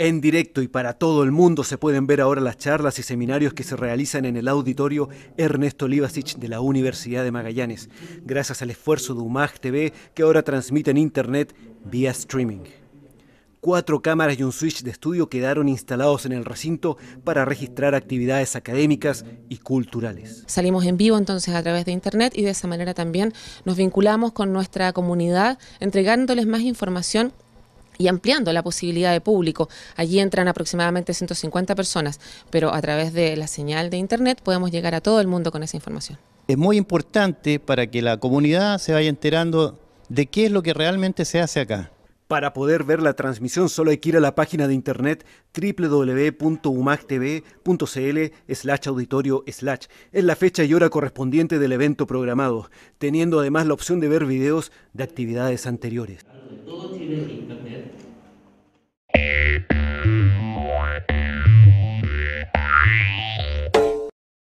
En directo y para todo el mundo se pueden ver ahora las charlas y seminarios que se realizan en el auditorio Ernesto Livasich de la Universidad de Magallanes, gracias al esfuerzo de UMAG TV que ahora transmite en Internet vía streaming. Cuatro cámaras y un switch de estudio quedaron instalados en el recinto para registrar actividades académicas y culturales. Salimos en vivo entonces a través de internet y de esa manera también nos vinculamos con nuestra comunidad entregándoles más información y ampliando la posibilidad de público. Allí entran aproximadamente 150 personas, pero a través de la señal de Internet podemos llegar a todo el mundo con esa información. Es muy importante para que la comunidad se vaya enterando de qué es lo que realmente se hace acá. Para poder ver la transmisión solo hay que ir a la página de internet www.umactv.cl slash auditorio slash. Es la fecha y hora correspondiente del evento programado, teniendo además la opción de ver videos de actividades anteriores.